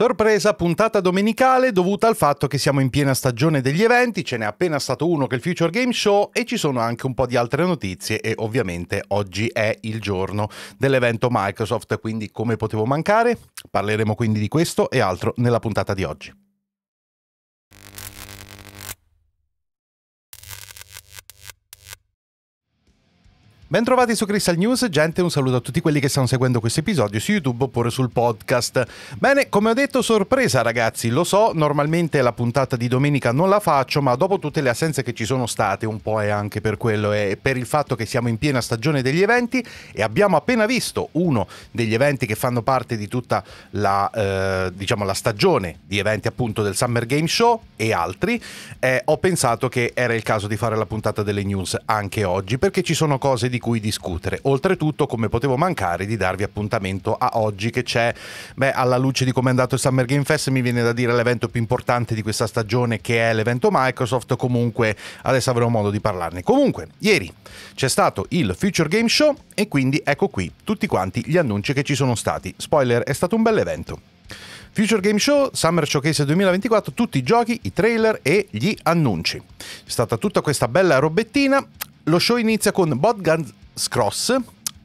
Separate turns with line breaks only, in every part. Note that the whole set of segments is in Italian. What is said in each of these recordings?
Sorpresa puntata domenicale dovuta al fatto che siamo in piena stagione degli eventi, ce n'è appena stato uno che è il Future Game Show e ci sono anche un po' di altre notizie e ovviamente oggi è il giorno dell'evento Microsoft, quindi come potevo mancare? Parleremo quindi di questo e altro nella puntata di oggi. Bentrovati su Crystal News, gente, un saluto a tutti quelli che stanno seguendo questo episodio su YouTube oppure sul podcast. Bene, come ho detto, sorpresa ragazzi, lo so, normalmente la puntata di domenica non la faccio, ma dopo tutte le assenze che ci sono state, un po' è anche per quello e per il fatto che siamo in piena stagione degli eventi e abbiamo appena visto uno degli eventi che fanno parte di tutta la, eh, diciamo, la stagione di eventi appunto del Summer Game Show e altri, eh, ho pensato che era il caso di fare la puntata delle news anche oggi, perché ci sono cose di cui discutere. Oltretutto, come potevo mancare, di darvi appuntamento a oggi che c'è, beh, alla luce di come è andato il Summer Game Fest, mi viene da dire l'evento più importante di questa stagione che è l'evento Microsoft, comunque adesso avremo modo di parlarne. Comunque, ieri c'è stato il Future Game Show e quindi ecco qui tutti quanti gli annunci che ci sono stati. Spoiler, è stato un bel evento. Future Game Show, Summer Showcase 2024, tutti i giochi, i trailer e gli annunci. È stata tutta questa bella robettina, lo show inizia con Botguns Cross,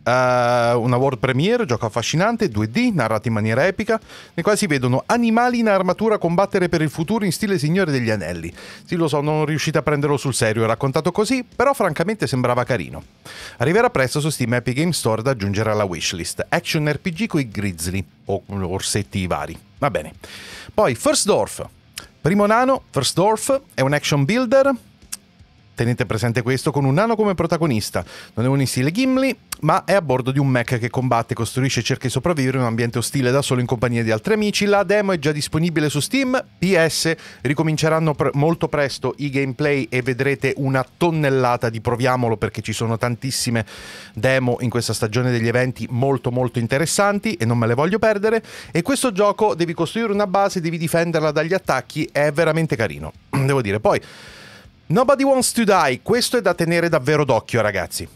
Uh, eh, una world premiere, gioco affascinante, 2D, narrato in maniera epica, nel quale si vedono animali in armatura combattere per il futuro in stile Signore degli Anelli. Sì, lo so, non riuscite a prenderlo sul serio, è raccontato così, però francamente sembrava carino. Arriverà presto su Steam Epic Game Store da aggiungere alla wishlist. Action RPG con i grizzly, o orsetti vari. Va bene. Poi, First Dorf. Primo nano, First Dorf, è un action builder Tenete presente questo con un nano come protagonista. Non è un stile Gimli, ma è a bordo di un mech che combatte, costruisce e cerca di sopravvivere in un ambiente ostile da solo in compagnia di altri amici. La demo è già disponibile su Steam. PS ricominceranno pre molto presto i gameplay e vedrete una tonnellata di proviamolo perché ci sono tantissime demo in questa stagione degli eventi molto molto interessanti e non me le voglio perdere. E questo gioco devi costruire una base, devi difenderla dagli attacchi, è veramente carino. Devo dire, poi Nobody Wants to Die, questo è da tenere davvero d'occhio ragazzi.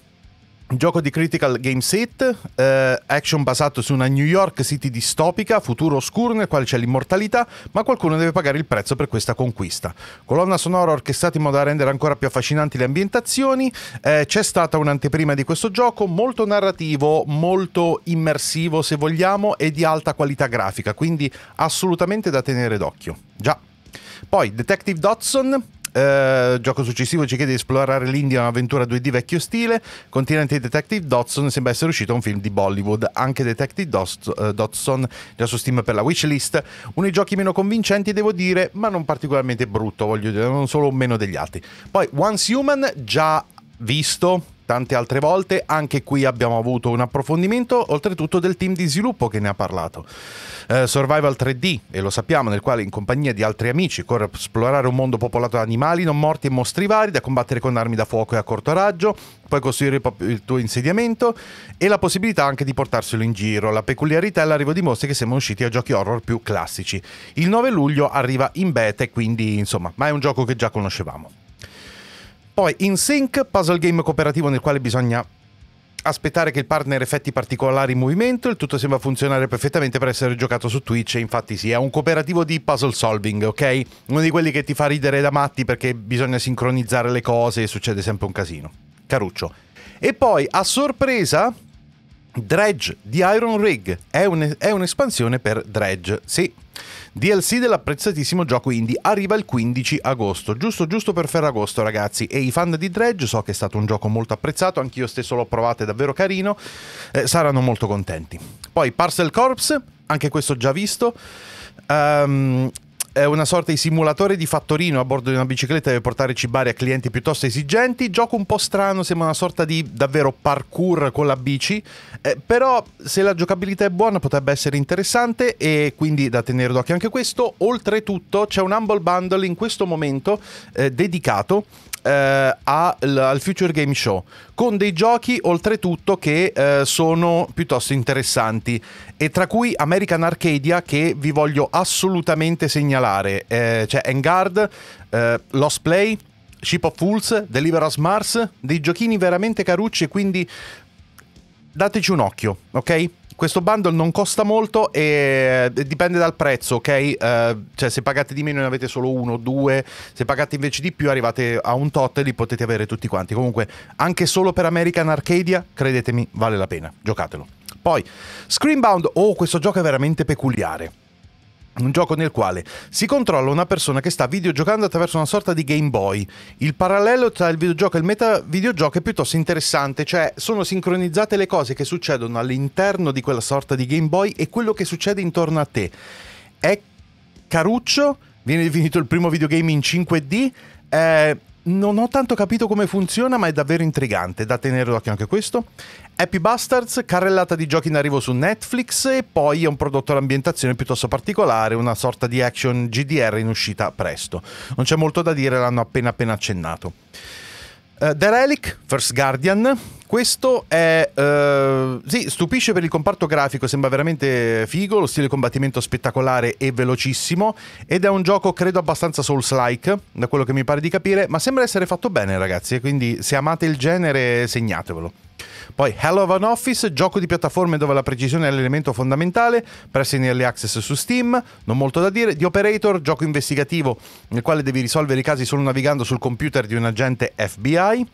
Gioco di Critical Game Set, eh, action basato su una New York City distopica, futuro oscuro nel quale c'è l'immortalità, ma qualcuno deve pagare il prezzo per questa conquista. Colonna sonora orchestrata in modo da rendere ancora più affascinanti le ambientazioni, eh, c'è stata un'anteprima di questo gioco, molto narrativo, molto immersivo se vogliamo, e di alta qualità grafica, quindi assolutamente da tenere d'occhio. Già. Poi Detective Dodson, eh, gioco successivo ci chiede di esplorare l'India, un'avventura 2D vecchio stile. Continente Detective Dodson sembra essere uscito un film di Bollywood. Anche Detective eh, Dodson già su Steam per la wishlist. Uno dei giochi meno convincenti, devo dire, ma non particolarmente brutto, voglio dire, non solo meno degli altri. Poi Once Human, già visto tante altre volte, anche qui abbiamo avuto un approfondimento, oltretutto del team di sviluppo che ne ha parlato. Eh, Survival 3D, e lo sappiamo, nel quale in compagnia di altri amici corre a esplorare un mondo popolato da animali non morti e mostri vari da combattere con armi da fuoco e a corto raggio, puoi costruire il tuo insediamento e la possibilità anche di portarselo in giro. La peculiarità è l'arrivo di mostri che siamo usciti a giochi horror più classici. Il 9 luglio arriva in beta quindi insomma, ma è un gioco che già conoscevamo. Poi In Sync, puzzle game cooperativo nel quale bisogna aspettare che il partner effetti particolari in movimento, il tutto sembra funzionare perfettamente per essere giocato su Twitch, e infatti sì, è un cooperativo di puzzle solving, ok? Uno di quelli che ti fa ridere da matti perché bisogna sincronizzare le cose e succede sempre un casino. Caruccio. E poi, a sorpresa, Dredge di Iron Rig è, un, è un'espansione per Dredge, sì, DLC dell'apprezzatissimo gioco indie arriva il 15 agosto, giusto giusto per Ferragosto ragazzi e i fan di Dredge so che è stato un gioco molto apprezzato, anch'io stesso l'ho provato, è davvero carino, eh, saranno molto contenti. Poi Parcel Corps, anche questo già visto, um, è una sorta di simulatore di fattorino a bordo di una bicicletta per portare cibari a clienti piuttosto esigenti. Gioco un po' strano, sembra una sorta di davvero parkour con la bici, eh, però se la giocabilità è buona potrebbe essere interessante e quindi da tenere d'occhio anche questo. Oltretutto c'è un Humble Bundle in questo momento eh, dedicato eh, al, al, Future Game Show con dei giochi oltretutto che eh, sono piuttosto interessanti e tra cui American Arcadia che vi voglio assolutamente segnalare eh, c'è Engard, eh, Lost Play, Ship of Fools, Deliver Us Mars dei giochini veramente carucci quindi dateci un occhio ok? Questo bundle non costa molto e eh, dipende dal prezzo, ok? Uh, cioè se pagate di meno ne avete solo uno o due, se pagate invece di più arrivate a un tot e li potete avere tutti quanti. Comunque anche solo per American Arcadia, credetemi, vale la pena, giocatelo. Poi, Screenbound, oh questo gioco è veramente peculiare. Un gioco nel quale si controlla una persona che sta videogiocando attraverso una sorta di Game Boy. Il parallelo tra il videogioco e il meta videogioco è piuttosto interessante, cioè sono sincronizzate le cose che succedono all'interno di quella sorta di Game Boy e quello che succede intorno a te. È caruccio, viene definito il primo videogame in 5D, eh, non ho tanto capito come funziona, ma è davvero intrigante, da tenere d'occhio anche questo. Happy Bastards, carrellata di giochi in arrivo su Netflix e poi è un prodotto all'ambientazione piuttosto particolare, una sorta di action GDR in uscita presto. Non c'è molto da dire, l'hanno appena appena accennato. The eh, Relic, First Guardian. Questo è. Uh, sì, stupisce per il comparto grafico, sembra veramente figo. Lo stile di combattimento spettacolare e velocissimo. Ed è un gioco, credo, abbastanza Souls-like, da quello che mi pare di capire. Ma sembra essere fatto bene, ragazzi. Quindi, se amate il genere, segnatevelo. Poi Hell of an Office, gioco di piattaforme dove la precisione è l'elemento fondamentale, presso in early access su Steam, non molto da dire. The Operator, gioco investigativo nel quale devi risolvere i casi solo navigando sul computer di un agente FBI.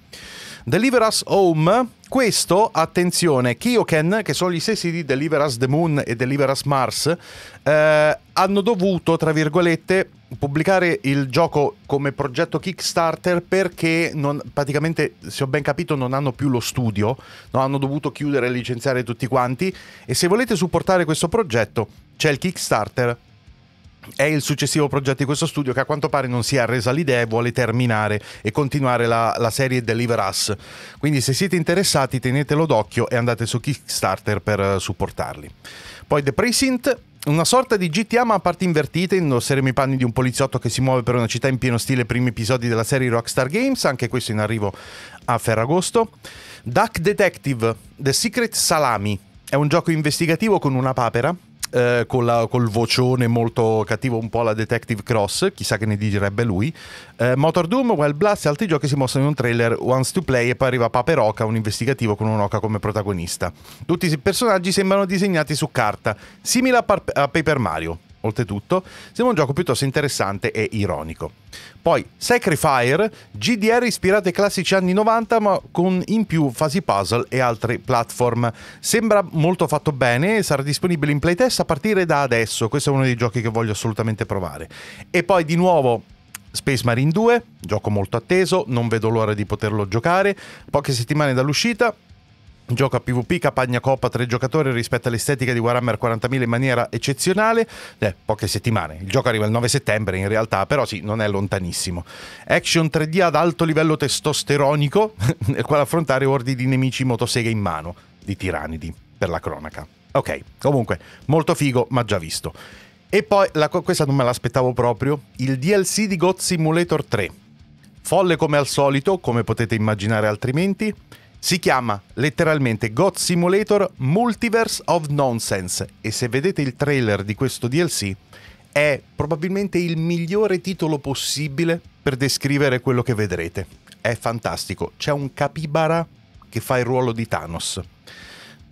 Deliver Us Home, questo, attenzione, Kyoken, che sono gli stessi di Deliver Us The Moon e Deliver Us Mars, eh, hanno dovuto, tra virgolette, pubblicare il gioco come progetto Kickstarter perché non, praticamente, se ho ben capito, non hanno più lo studio, no? hanno dovuto chiudere e licenziare tutti quanti e se volete supportare questo progetto c'è il Kickstarter è il successivo progetto di questo studio che a quanto pare non si è arresa l'idea e vuole terminare e continuare la, la serie Deliver Us. Quindi se siete interessati tenetelo d'occhio e andate su Kickstarter per eh, supportarli. Poi The Precinct una sorta di GTA ma a parti invertite, indosseremo i panni di un poliziotto che si muove per una città in pieno stile primi episodi della serie Rockstar Games, anche questo in arrivo a Ferragosto. Duck Detective, The Secret Salami, è un gioco investigativo con una papera eh, la, col vocione molto cattivo, un po' la Detective Cross, chissà che ne direbbe lui. Eh, Motor Doom, Wild Blast e altri giochi si mostrano in un trailer Once to Play e poi arriva Paperoca, un investigativo con un'oca come protagonista. Tutti i personaggi sembrano disegnati su carta, simile a, Par- a Paper Mario oltretutto, sembra un gioco piuttosto interessante e ironico. Poi Sacrifier, GDR ispirato ai classici anni 90 ma con in più fasi puzzle e altre platform. Sembra molto fatto bene e sarà disponibile in playtest a partire da adesso, questo è uno dei giochi che voglio assolutamente provare. E poi di nuovo Space Marine 2, gioco molto atteso, non vedo l'ora di poterlo giocare, poche settimane dall'uscita, Gioca PvP, Capagna Coppa, tre giocatori rispetto all'estetica di Warhammer 40.000 in maniera eccezionale. Eh, poche settimane. Il gioco arriva il 9 settembre in realtà, però sì, non è lontanissimo. Action 3D ad alto livello testosteronico, nel quale affrontare ordi di nemici motosega in mano, di tiranidi, per la cronaca. Ok, comunque, molto figo, ma già visto. E poi, la, questa non me l'aspettavo proprio, il DLC di God Simulator 3. Folle come al solito, come potete immaginare altrimenti si chiama letteralmente God Simulator Multiverse of Nonsense e se vedete il trailer di questo DLC è probabilmente il migliore titolo possibile per descrivere quello che vedrete. È fantastico, c'è un capibara che fa il ruolo di Thanos.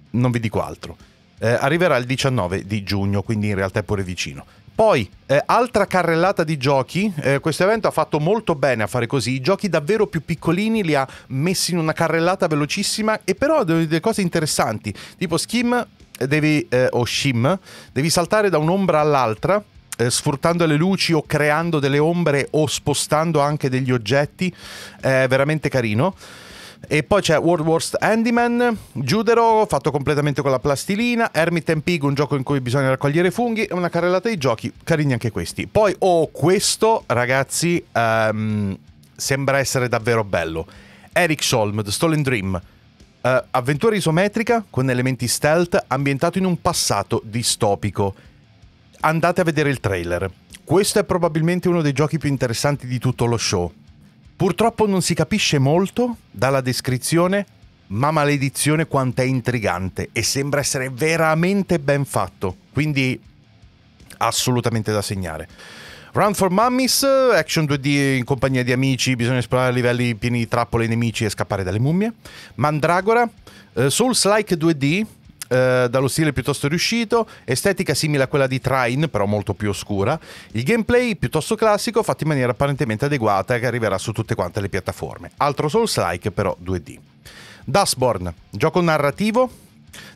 Non vi dico altro. Eh, arriverà il 19 di giugno, quindi in realtà è pure vicino. Poi, eh, altra carrellata di giochi, eh, questo evento ha fatto molto bene a fare così, i giochi davvero più piccolini li ha messi in una carrellata velocissima e però ha delle cose interessanti, tipo Skim eh, devi, eh, o Shim, devi saltare da un'ombra all'altra eh, sfruttando le luci o creando delle ombre o spostando anche degli oggetti, è veramente carino. E poi c'è World Worst Handyman, Judero, fatto completamente con la plastilina, Hermit and Pig, un gioco in cui bisogna raccogliere funghi, e una carrellata di giochi, carini anche questi. Poi ho oh, questo, ragazzi, um, sembra essere davvero bello. Eric Scholm, The Stolen Dream. Uh, avventura isometrica con elementi stealth ambientato in un passato distopico. Andate a vedere il trailer. Questo è probabilmente uno dei giochi più interessanti di tutto lo show Purtroppo non si capisce molto dalla descrizione, ma maledizione quanto è intrigante e sembra essere veramente ben fatto, quindi assolutamente da segnare. Run for Mummies, action 2D in compagnia di amici, bisogna esplorare livelli pieni di trappole e nemici e scappare dalle mummie. Mandragora, uh, eh, Souls Like 2D, eh, dallo stile piuttosto riuscito, estetica simile a quella di Trine, però molto più oscura, il gameplay piuttosto classico fatto in maniera apparentemente adeguata che arriverà su tutte quante le piattaforme. Altro Souls-like però 2D. Dustborn, gioco narrativo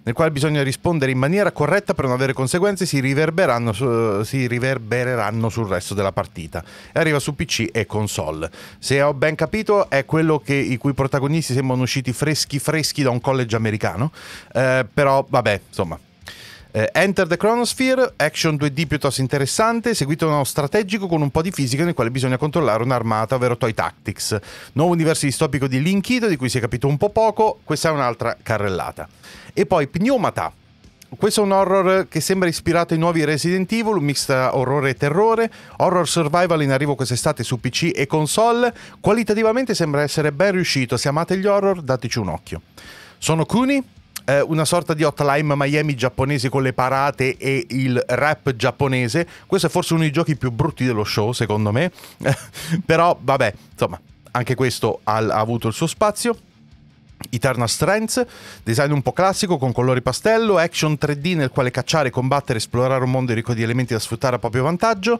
nel quale bisogna rispondere in maniera corretta per non avere conseguenze, si riverbereranno, su, si riverbereranno sul resto della partita. E arriva su PC e console. Se ho ben capito, è quello che, i cui protagonisti sembrano usciti freschi freschi da un college americano. Eh, però, vabbè, insomma, eh, Enter the Chronosphere, action 2D piuttosto interessante, seguito da uno strategico con un po' di fisica nel quale bisogna controllare un'armata, ovvero Toy Tactics. Nuovo universo distopico di Linkito, di cui si è capito un po' poco, questa è un'altra carrellata. E poi Pneumata, questo è un horror che sembra ispirato ai nuovi Resident Evil, un mix tra orrore e terrore, horror survival in arrivo quest'estate su PC e console, qualitativamente sembra essere ben riuscito, se amate gli horror dateci un occhio. Sono Kuni, eh, una sorta di hotline Miami giapponese con le parate e il rap giapponese. Questo è forse uno dei giochi più brutti dello show, secondo me. Però vabbè, insomma, anche questo ha, ha avuto il suo spazio. Eternal Strength, design un po' classico con colori pastello, action 3D nel quale cacciare, combattere, esplorare un mondo ricco di elementi da sfruttare a proprio vantaggio.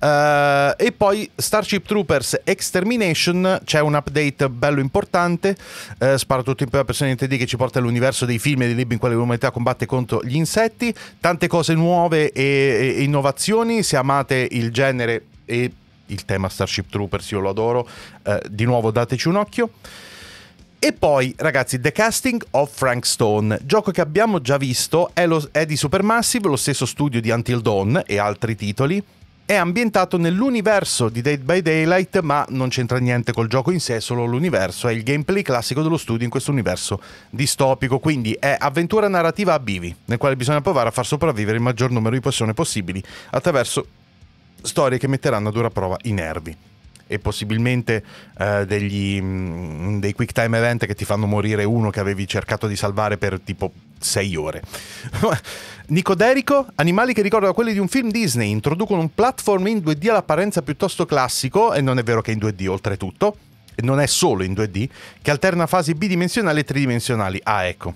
Uh, e poi Starship Troopers Extermination, c'è un update bello importante, uh, eh, spara tutto in prima persona in 3D che ci porta all'universo dei film e dei libri in quale l'umanità combatte contro gli insetti, tante cose nuove e, e innovazioni, se amate il genere e il tema Starship Troopers io lo adoro, uh, di nuovo dateci un occhio. E poi, ragazzi, The Casting of Frank Stone, gioco che abbiamo già visto, è, lo, è di Supermassive, lo stesso studio di Until Dawn e altri titoli. È ambientato nell'universo di Dead by Daylight, ma non c'entra niente col gioco in sé, solo l'universo. È il gameplay classico dello studio in questo universo distopico. Quindi è avventura narrativa a bivi, nel quale bisogna provare a far sopravvivere il maggior numero di persone possibili attraverso storie che metteranno a dura prova i nervi e possibilmente eh, degli, mh, mm, dei quick time event che ti fanno morire uno che avevi cercato di salvare per tipo 6 ore. Nicoderico, animali che ricordano quelli di un film Disney, introducono un platform in 2D all'apparenza piuttosto classico, e non è vero che in 2D oltretutto, non è solo in 2D, che alterna fasi bidimensionali e tridimensionali. Ah, ecco.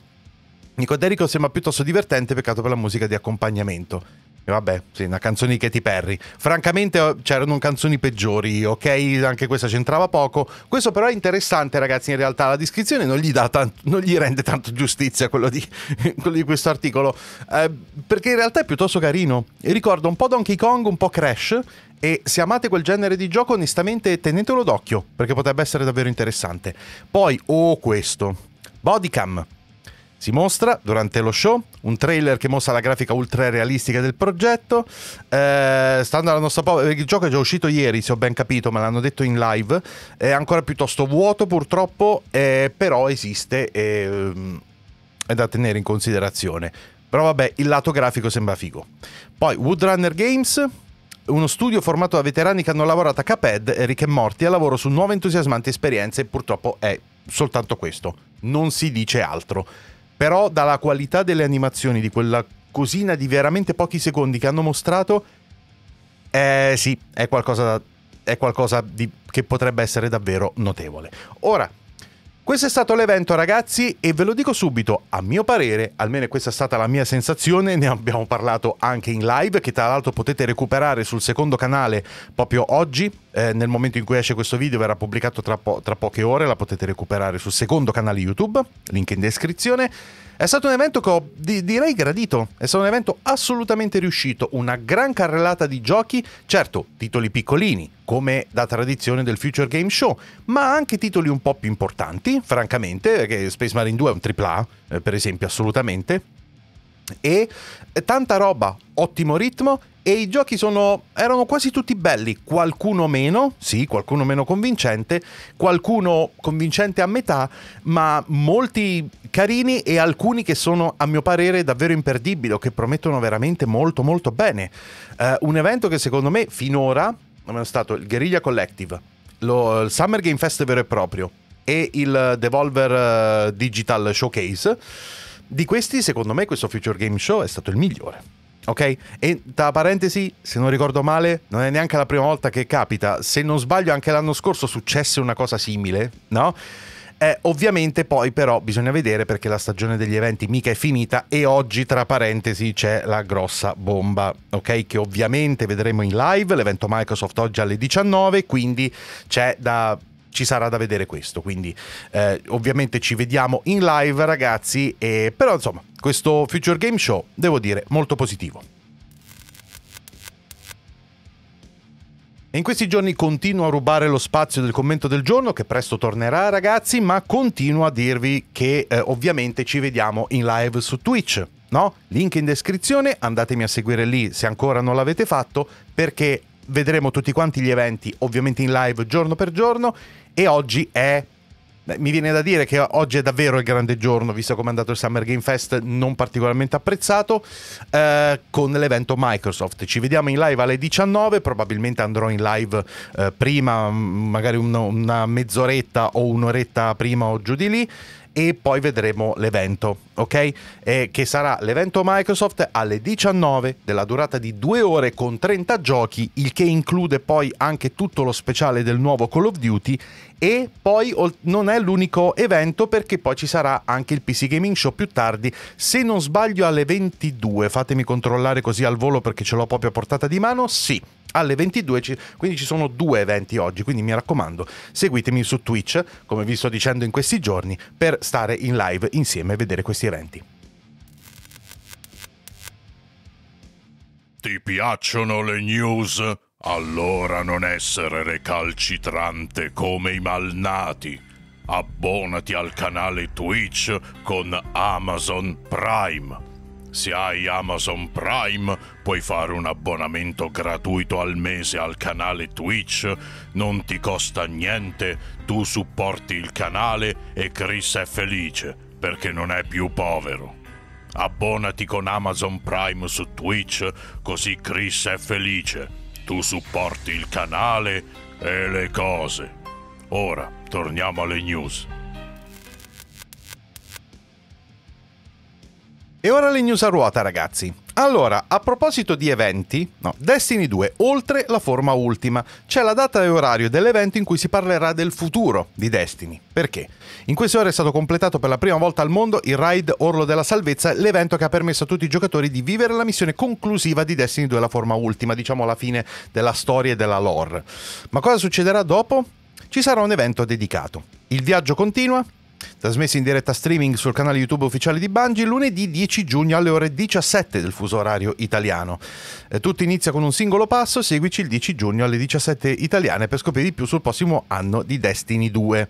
Nicoderico sembra piuttosto divertente, peccato per la musica di accompagnamento vabbè, sì, una canzone di Katy Perry. Francamente oh, c'erano canzoni peggiori, ok? Anche questa c'entrava poco. Questo però è interessante, ragazzi, in realtà la descrizione non gli, tanto, non gli rende tanto giustizia quello di, quello di questo articolo, eh, perché in realtà è piuttosto carino. ricorda un po' Donkey Kong, un po' Crash, e se amate quel genere di gioco, onestamente tenetelo d'occhio, perché potrebbe essere davvero interessante. Poi, oh questo, Bodycam. Si mostra durante lo show un trailer che mostra la grafica ultra realistica del progetto. Eh, stando alla nostra povera, eh, il gioco è già uscito ieri, se ho ben capito, me l'hanno detto in live. È ancora piuttosto vuoto, purtroppo, eh, però esiste e ehm, è da tenere in considerazione. Però vabbè, il lato grafico sembra figo. Poi Woodrunner Games, uno studio formato da veterani che hanno lavorato a Caped e Rick e Morti al lavoro su nuove entusiasmanti esperienze e purtroppo è soltanto questo, non si dice altro però dalla qualità delle animazioni, di quella cosina di veramente pochi secondi che hanno mostrato, eh sì, è qualcosa, è qualcosa di, che potrebbe essere davvero notevole. Ora, questo è stato l'evento ragazzi e ve lo dico subito, a mio parere, almeno questa è stata la mia sensazione, ne abbiamo parlato anche in live che tra l'altro potete recuperare sul secondo canale proprio oggi eh, nel momento in cui esce questo video verrà pubblicato tra, po- tra poche ore, la potete recuperare sul secondo canale YouTube, link in descrizione. È stato un evento che ho di- direi gradito, è stato un evento assolutamente riuscito, una gran carrellata di giochi, certo titoli piccolini, come da tradizione del Future Game Show, ma anche titoli un po' più importanti, francamente, perché Space Marine 2 è un AAA, eh, per esempio, assolutamente. E tanta roba, ottimo ritmo e i giochi sono, erano quasi tutti belli, qualcuno meno, sì, qualcuno meno convincente, qualcuno convincente a metà, ma molti carini e alcuni che sono a mio parere davvero imperdibili o che promettono veramente molto molto bene. Uh, un evento che secondo me finora, è stato il Guerriglia Collective, lo, il Summer Game Fest vero e proprio e il Devolver uh, Digital Showcase, di questi secondo me questo Future Game Show è stato il migliore. Ok? E tra parentesi, se non ricordo male, non è neanche la prima volta che capita. Se non sbaglio, anche l'anno scorso successe una cosa simile, no? Eh, ovviamente poi però bisogna vedere perché la stagione degli eventi mica è finita e oggi tra parentesi c'è la grossa bomba, ok? Che ovviamente vedremo in live, l'evento Microsoft oggi alle 19, quindi c'è da ci sarà da vedere questo. Quindi eh, ovviamente ci vediamo in live ragazzi, e, però insomma questo Future Game Show devo dire molto positivo. In questi giorni continuo a rubare lo spazio del commento del giorno, che presto tornerà ragazzi, ma continuo a dirvi che eh, ovviamente ci vediamo in live su Twitch. No? Link in descrizione, andatemi a seguire lì se ancora non l'avete fatto, perché vedremo tutti quanti gli eventi ovviamente in live giorno per giorno e oggi è mi viene da dire che oggi è davvero il grande giorno, visto come è andato il Summer Game Fest, non particolarmente apprezzato, eh, con l'evento Microsoft. Ci vediamo in live alle 19, probabilmente andrò in live eh, prima, magari una, una mezz'oretta o un'oretta prima o giù di lì e poi vedremo l'evento, ok? Eh, che sarà l'evento Microsoft alle 19 della durata di 2 ore con 30 giochi, il che include poi anche tutto lo speciale del nuovo Call of Duty e poi non è l'unico evento perché poi ci sarà anche il PC Gaming Show più tardi, se non sbaglio alle 22, fatemi controllare così al volo perché ce l'ho proprio a portata di mano, sì, alle 22, quindi ci sono due eventi oggi, quindi mi raccomando, seguitemi su Twitch, come vi sto dicendo in questi giorni, per stare in live insieme e vedere questi eventi. Ti piacciono le news? Allora non essere recalcitrante come i malnati. Abbonati al canale Twitch con Amazon Prime se hai Amazon Prime puoi fare un abbonamento gratuito al mese al canale Twitch, non ti costa niente, tu supporti il canale e Chris è felice perché non è più povero. Abbonati con Amazon Prime su Twitch così Chris è felice, tu supporti il canale e le cose. Ora torniamo alle news. E ora le news a ruota, ragazzi. Allora, a proposito di eventi, no, Destiny 2, oltre la forma ultima, c'è la data e orario dell'evento in cui si parlerà del futuro di Destiny. Perché? In queste ore è stato completato per la prima volta al mondo il Raid Orlo della Salvezza, l'evento che ha permesso a tutti i giocatori di vivere la missione conclusiva di Destiny 2, la forma ultima, diciamo la fine della storia e della lore. Ma cosa succederà dopo? Ci sarà un evento dedicato. Il viaggio continua, trasmessi in diretta streaming sul canale YouTube ufficiale di Bungie lunedì 10 giugno alle ore 17 del fuso orario italiano. Eh, tutto inizia con un singolo passo, seguici il 10 giugno alle 17 italiane per scoprire di più sul prossimo anno di Destiny 2.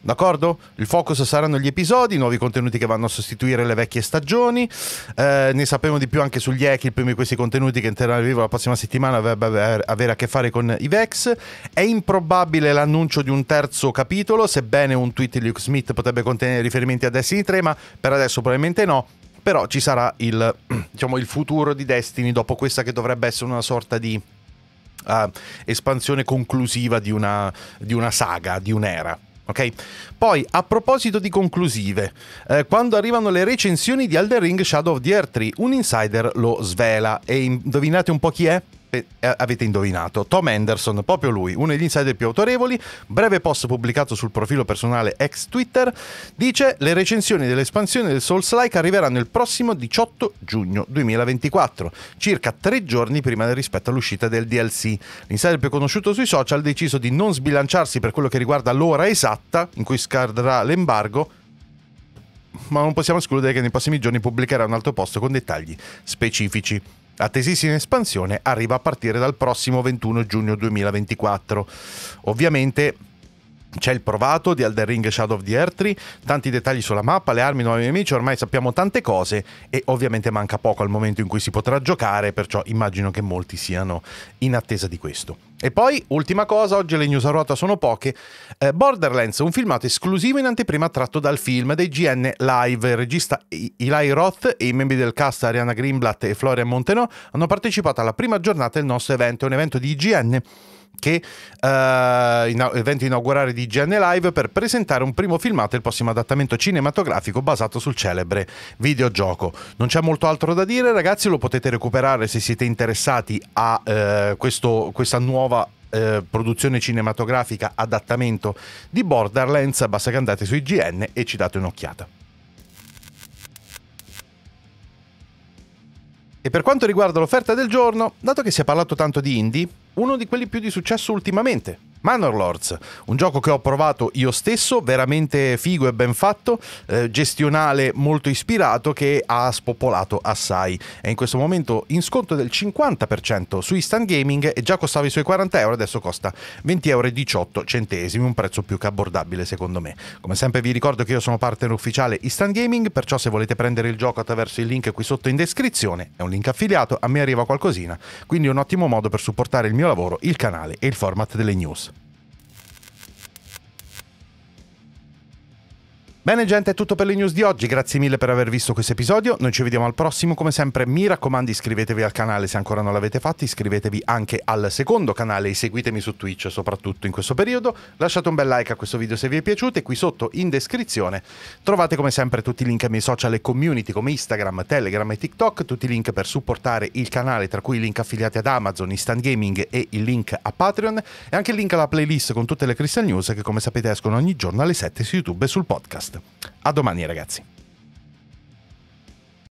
D'accordo? Il focus saranno gli episodi, i nuovi contenuti che vanno a sostituire le vecchie stagioni, eh, ne sapremo di più anche sugli hack, il primo di questi contenuti che entrerà in vivo la prossima settimana avrebbe avere a che fare con i Vex, è improbabile l'annuncio di un terzo capitolo, sebbene un tweet di Luke Smith potrebbe potrebbe contenere riferimenti a Destiny 3, ma per adesso probabilmente no. Però ci sarà il, diciamo, il futuro di Destiny dopo questa che dovrebbe essere una sorta di uh, espansione conclusiva di una, di una saga, di un'era. Ok? Poi, a proposito di conclusive, eh, quando arrivano le recensioni di Elder Ring Shadow of the Earth 3, un insider lo svela e indovinate un po' chi è? Eh, avete indovinato, Tom Anderson, proprio lui, uno degli insider più autorevoli, breve post pubblicato sul profilo personale ex Twitter, dice le recensioni dell'espansione del Souls-like arriveranno il prossimo 18 giugno 2024, circa tre giorni prima rispetto all'uscita del DLC. L'insider più conosciuto sui social ha deciso di non sbilanciarsi per quello che riguarda l'ora esatta in cui scadrà l'embargo, ma non possiamo escludere che nei prossimi giorni pubblicherà un altro post con dettagli specifici attesissima espansione arriva a partire dal prossimo 21 giugno 2024. Ovviamente c'è il provato di Elden Ring Shadow of the Earth tanti dettagli sulla mappa, le armi, nuovi nemici, ormai sappiamo tante cose e ovviamente manca poco al momento in cui si potrà giocare, perciò immagino che molti siano in attesa di questo. E poi, ultima cosa, oggi le news a ruota sono poche, eh, Borderlands, un filmato esclusivo in anteprima tratto dal film dei GN Live, il regista Eli Roth e i membri del cast Ariana Greenblatt e Florian Montenot hanno partecipato alla prima giornata del nostro evento, un evento di IGN che eh, in, evento inaugurale di GN Live per presentare un primo filmato e il prossimo adattamento cinematografico basato sul celebre videogioco. Non c'è molto altro da dire, ragazzi, lo potete recuperare se siete interessati a eh, questo, questa nuova eh, produzione cinematografica adattamento di Borderlands, basta che andate su IGN e ci date un'occhiata. E per quanto riguarda l'offerta del giorno, dato che si è parlato tanto di indie, uno di quelli più di successo ultimamente, Manor Lords, un gioco che ho provato io stesso, veramente figo e ben fatto, eh, gestionale molto ispirato che ha spopolato assai. È in questo momento in sconto del 50% su Instant Gaming e già costava i suoi 40 euro, adesso costa 20,18 euro, un prezzo più che abbordabile secondo me. Come sempre vi ricordo che io sono partner ufficiale Instant Gaming, perciò se volete prendere il gioco attraverso il link qui sotto in descrizione, è un link affiliato, a me arriva qualcosina, quindi è un ottimo modo per supportare il mio lavoro, il canale e il format delle news. Bene gente, è tutto per le news di oggi, grazie mille per aver visto questo episodio, noi ci vediamo al prossimo, come sempre mi raccomando iscrivetevi al canale se ancora non l'avete fatto, iscrivetevi anche al secondo canale e seguitemi su Twitch soprattutto in questo periodo, lasciate un bel like a questo video se vi è piaciuto e qui sotto in descrizione trovate come sempre tutti i link ai miei social e community come Instagram, Telegram e TikTok, tutti i link per supportare il canale tra cui i link affiliati ad Amazon, Instant Gaming e il link a Patreon e anche il link alla playlist con tutte le Crystal News che come sapete escono ogni giorno alle 7 su YouTube e sul podcast. A domani ragazzi.